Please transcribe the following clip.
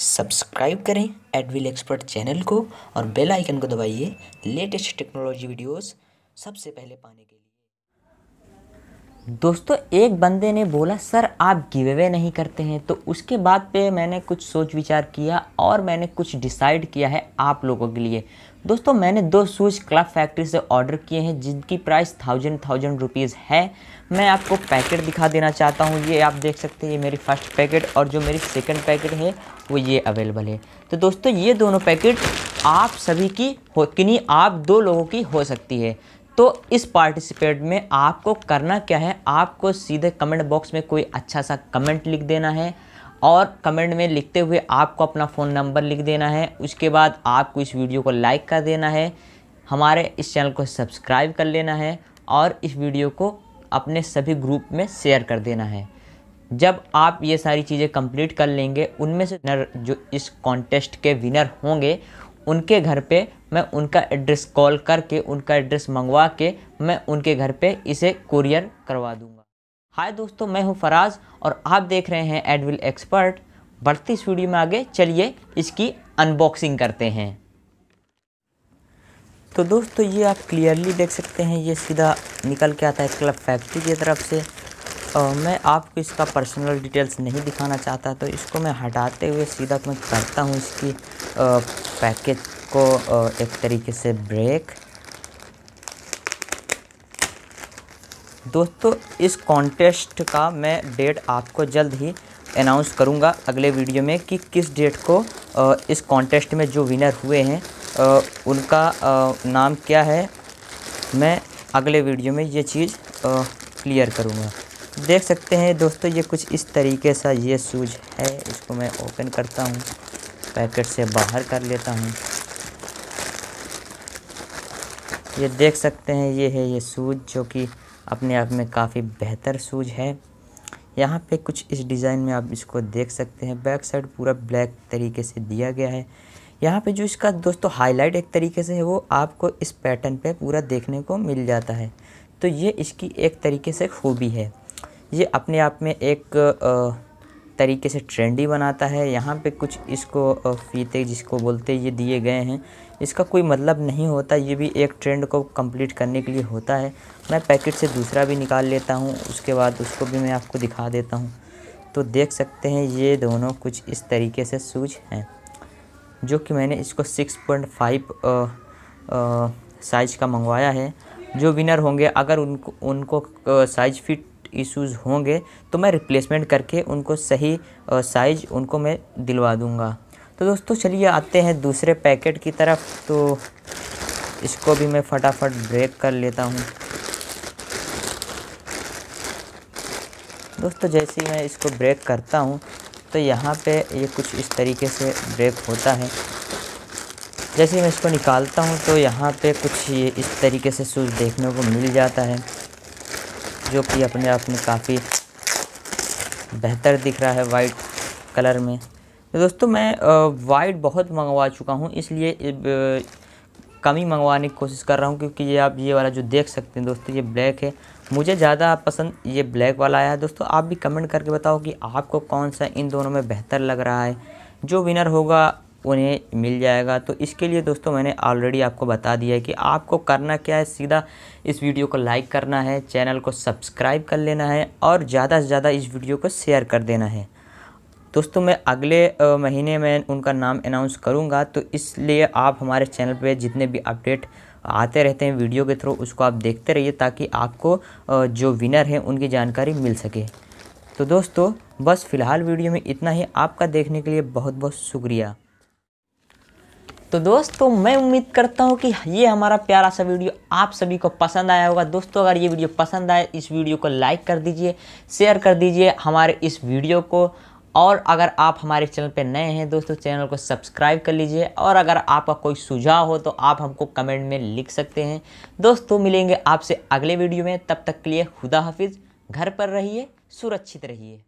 subscribe करें Advil expert channel को और बेल आइकन को दबाइए लेटेस्ट टेक्नोलॉजी वीडियोस सबसे पहले पाने के लिए दोस्तों एक बंदे ने बोला सर आप गिव अवे नहीं करते हैं तो उसके बाद पे मैंने कुछ सोच विचार किया और मैंने कुछ डिसाइड किया है आप लोगों के लिए दोस्तों मैंने दो शूज़ क्लब फैक्ट्री से ऑर्डर किए हैं जिनकी प्राइस थाउजेंड थाउजेंड रुपीज़ है मैं आपको पैकेट दिखा देना चाहता हूँ ये आप देख सकते हैं ये मेरी फ़र्स्ट पैकेट और जो मेरी सेकेंड पैकेट है वो ये अवेलेबल है तो दोस्तों ये दोनों पैकेट आप सभी की हो किन्हीं आप दो लोगों की हो सकती है तो इस पार्टिसिपेट में आपको करना क्या है आपको सीधे कमेंट बॉक्स में कोई अच्छा सा कमेंट लिख देना है और कमेंट में लिखते हुए आपको अपना फ़ोन नंबर लिख देना है उसके बाद आपको इस वीडियो को लाइक कर देना है हमारे इस चैनल को सब्सक्राइब कर लेना है और इस वीडियो को अपने सभी ग्रुप में शेयर कर देना है जब आप ये सारी चीज़ें कंप्लीट कर लेंगे उनमें से जो इस कॉन्टेस्ट के विनर होंगे उनके घर पे मैं उनका एड्रेस कॉल करके उनका एड्रेस मंगवा के मैं उनके घर पे इसे कुरियर करवा दूंगा हाय दोस्तों मैं हूं फराज और आप देख रहे हैं एडविल एक्सपर्ट बढ़ती स्टूडियो में आगे चलिए इसकी अनबॉक्सिंग करते हैं तो दोस्तों ये आप क्लियरली देख सकते हैं ये सीधा निकल के आता है क्लब फैक्ट्री की तरफ से मैं आपको इसका पर्सनल डिटेल्स नहीं दिखाना चाहता तो इसको मैं हटाते हुए सीधा तो मैं करता हूँ इसकी पैकेज को एक तरीके से ब्रेक दोस्तों इस कॉन्टेस्ट का मैं डेट आपको जल्द ही अनाउंस करूंगा अगले वीडियो में कि किस डेट को इस कॉन्टेस्ट में जो विनर हुए हैं उनका नाम क्या है मैं अगले वीडियो में ये चीज़ क्लियर करूँगा देख सकते हैं दोस्तों ये कुछ इस तरीके सा ये सूज है इसको मैं ओपन करता हूँ पैकेट से बाहर कर लेता हूँ ये देख सकते हैं ये है ये सूज जो कि अपने आप में काफ़ी बेहतर सूज है यहाँ पे कुछ इस डिज़ाइन में आप इसको देख सकते हैं बैक साइड पूरा ब्लैक तरीके से दिया गया है यहाँ पे जो इसका दोस्तों हाईलाइट एक तरीके से है वो आपको इस पैटर्न पे पूरा देखने को मिल जाता है तो ये इसकी एक तरीके से खूबी है ये अपने आप में एक तरीके से ट्रेंडी बनाता है यहाँ पे कुछ इसको फीते जिसको बोलते ये दिए गए हैं इसका कोई मतलब नहीं होता ये भी एक ट्रेंड को कंप्लीट करने के लिए होता है मैं पैकेट से दूसरा भी निकाल लेता हूँ उसके बाद उसको भी मैं आपको दिखा देता हूँ तो देख सकते हैं ये दोनों कुछ इस तरीके से सूज हैं जो कि मैंने इसको 6.5 साइज़ का मंगवाया है जो विनर होंगे अगर उनको उनको साइज फिट इश्यूज़ होंगे तो मैं रिप्लेसमेंट करके उनको सही साइज उनको मैं दिलवा दूँगा तो दोस्तों चलिए आते हैं दूसरे पैकेट की तरफ तो इसको भी मैं फटाफट ब्रेक कर लेता हूँ दोस्तों जैसे ही मैं इसको ब्रेक करता हूँ तो यहाँ पे ये कुछ इस तरीके से ब्रेक होता है जैसे ही मैं इसको निकालता हूँ तो यहाँ पे कुछ ये इस तरीके से सूज देखने को मिल जाता है जो कि अपने आप में काफ़ी बेहतर दिख रहा है वाइट कलर में तो दोस्तों मैं वाइट बहुत मंगवा चुका हूँ इसलिए कम ही मंगवाने की कोशिश कर रहा हूँ क्योंकि ये आप ये वाला जो देख सकते हैं दोस्तों ये ब्लैक है मुझे ज़्यादा पसंद ये ब्लैक वाला आया है दोस्तों आप भी कमेंट करके बताओ कि आपको कौन सा इन दोनों में बेहतर लग रहा है जो विनर होगा उन्हें मिल जाएगा तो इसके लिए दोस्तों मैंने ऑलरेडी आपको बता दिया है कि आपको करना क्या है सीधा इस वीडियो को लाइक करना है चैनल को सब्सक्राइब कर लेना है और ज़्यादा से ज़्यादा इस वीडियो को शेयर कर देना है दोस्तों मैं अगले महीने में उनका नाम अनाउंस करूँगा तो इसलिए आप हमारे चैनल पर जितने भी अपडेट आते रहते हैं वीडियो के थ्रू उसको आप देखते रहिए ताकि आपको जो विनर हैं उनकी जानकारी मिल सके तो दोस्तों बस फ़िलहाल वीडियो में इतना ही आपका देखने के लिए बहुत बहुत शुक्रिया तो दोस्तों मैं उम्मीद करता हूँ कि ये हमारा प्यारा सा वीडियो आप सभी को पसंद आया होगा दोस्तों अगर ये वीडियो पसंद आए इस वीडियो को लाइक कर दीजिए शेयर कर दीजिए हमारे इस वीडियो को और अगर आप हमारे चैनल पर नए हैं दोस्तों चैनल को सब्सक्राइब कर लीजिए और अगर आपका कोई सुझाव हो तो आप हमको कमेंट में लिख सकते हैं दोस्तों मिलेंगे आपसे अगले वीडियो में तब तक के लिए खुदा हाफिज़ घर पर रहिए सुरक्षित रहिए